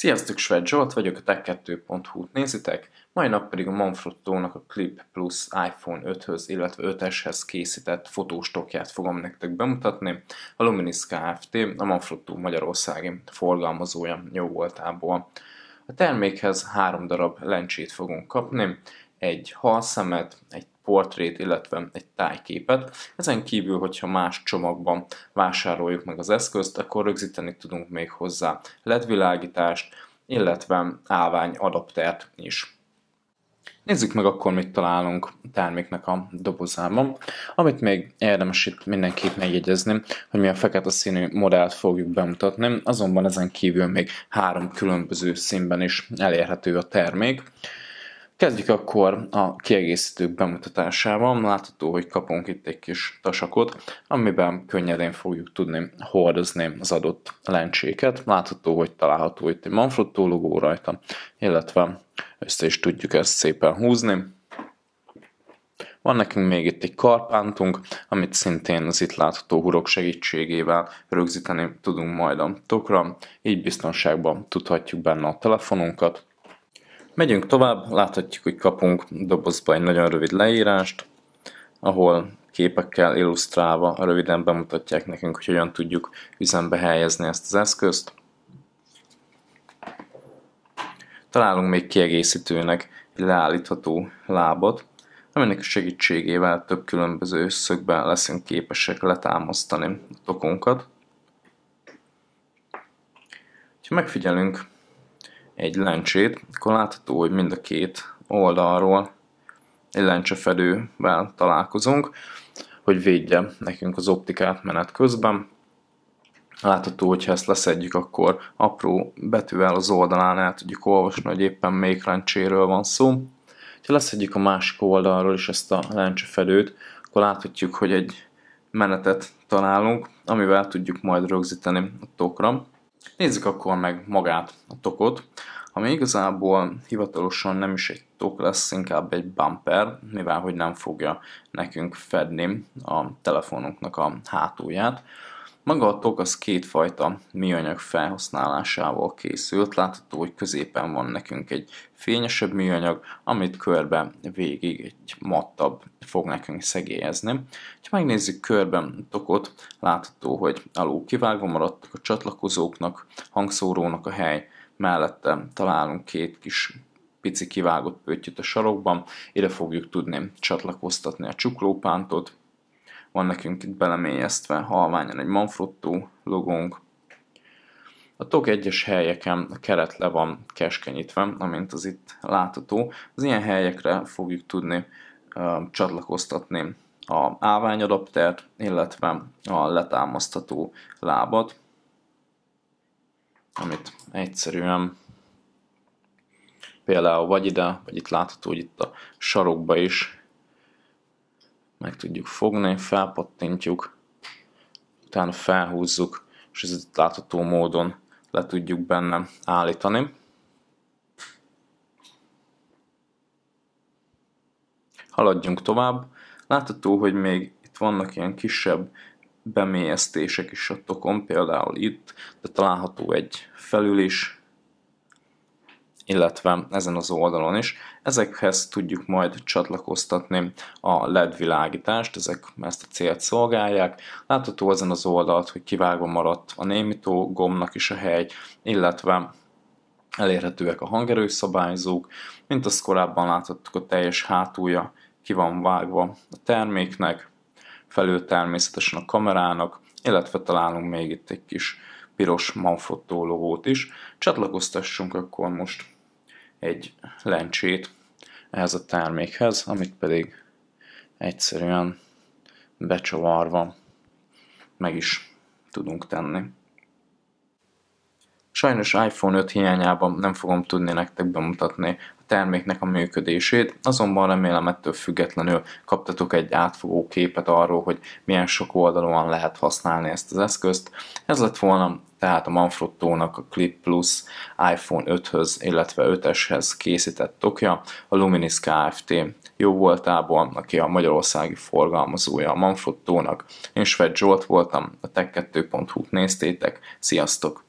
Sziasztok, Svet Zsolt vagyok, a tech2.hu-t nézitek, mai nap pedig a manfrotto a Clip Plus iPhone 5-höz, illetve 5-eshez készített fotóstokját fogom nektek bemutatni. A Luminis Kft. a Manfrotto magyarországi forgalmazója jó voltából. A termékhez három darab lencsét fogunk kapni, egy halszemet, egy portrét, illetve egy tájképet. Ezen kívül, hogyha más csomagban vásároljuk meg az eszközt, akkor rögzíteni tudunk még hozzá ledvilágítást, illetve állvány adaptert is. Nézzük meg akkor, mit találunk a terméknek a dobozában. Amit még érdemes itt mindenképp megjegyezni, hogy mi a fekete színű modellt fogjuk bemutatni, azonban ezen kívül még három különböző színben is elérhető a termék. Kezdjük akkor a kiegészítők bemutatásával. Látható, hogy kapunk itt egy kis tasakot, amiben könnyedén fogjuk tudni hordozni az adott lencséket. Látható, hogy található itt egy Manfrotto logó rajta, illetve össze is tudjuk ezt szépen húzni. Van nekünk még itt egy karpántunk, amit szintén az itt látható hurok segítségével rögzíteni tudunk majd a tokra, így biztonságban tudhatjuk benne a telefonunkat, Megyünk tovább, láthatjuk, hogy kapunk dobozba egy nagyon rövid leírást, ahol képekkel illusztrálva röviden bemutatják nekünk, hogy hogyan tudjuk üzembe helyezni ezt az eszközt. Találunk még kiegészítőnek egy leállítható lábat, aminek a segítségével több különböző összögben leszünk képesek letámasztani a tokunkat. Ha megfigyelünk egy lencsét, akkor látható, hogy mind a két oldalról egy lencsefedővel találkozunk, hogy védje nekünk az optikát menet közben. Látható, ha ezt leszedjük, akkor apró betűvel az oldalán el tudjuk olvasni, hogy éppen melyik lencséről van szó. Ha leszedjük a másik oldalról is ezt a lencsefedőt, akkor láthatjuk, hogy egy menetet találunk, amivel tudjuk majd rögzíteni a tokra. Nézzük akkor meg magát a tokot, ami igazából hivatalosan nem is egy tok lesz, inkább egy bumper, mivel hogy nem fogja nekünk fedni a telefonunknak a hátulját, maga a tok az kétfajta műanyag felhasználásával készült, látható, hogy középen van nekünk egy fényesebb műanyag, amit körbe végig egy mattabb fog nekünk szegélyezni. Ha megnézzük körben a tokot, látható, hogy alul kivágva maradtak a csatlakozóknak, hangszórónak a hely, mellette találunk két kis pici kivágott pöttyöt a sarokban, ide fogjuk tudni csatlakoztatni a csuklópántot, van nekünk itt beleményeztve halványan egy Manfrotto logónk. A tog egyes helyeken a keret le van keskenyítve, amint az itt látható. Az ilyen helyekre fogjuk tudni ö, csatlakoztatni a állványadaptert, illetve a letámasztató lábat, amit egyszerűen például vagy ide, vagy itt látható, hogy itt a sarokba is meg tudjuk fogni, felpattintjuk, utána felhúzzuk, és ez itt látható módon le tudjuk benne állítani. Haladjunk tovább. Látható, hogy még itt vannak ilyen kisebb bemélyeztések is a tokon, például itt, de található egy felül is, illetve ezen az oldalon is. Ezekhez tudjuk majd csatlakoztatni a LED világítást, ezek ezt a célt szolgálják. Látható ezen az oldalt, hogy kivágva maradt a némító gomnak is a hely, illetve elérhetőek a hangerőszabályzók, mint azt korábban láthattuk, a teljes hátulja ki van vágva a terméknek, felül természetesen a kamerának, illetve találunk még itt egy kis piros Manfrotto logót is. Csatlakoztassunk akkor most egy lencsét ehhez a termékhez, amit pedig egyszerűen becsavarva meg is tudunk tenni. Sajnos iPhone 5 hiányában nem fogom tudni nektek bemutatni a terméknek a működését, azonban remélem ettől függetlenül kaptatok egy átfogó képet arról, hogy milyen sok oldalon lehet használni ezt az eszközt. Ez lett volna tehát a Manfrotto-nak a Clip Plus iPhone 5-höz, illetve 5-eshez készített tokja, a Luminis Kft. jó voltából, aki a magyarországi forgalmazója a nak Én Svet Zsolt voltam, a tech2.hu-t néztétek, sziasztok!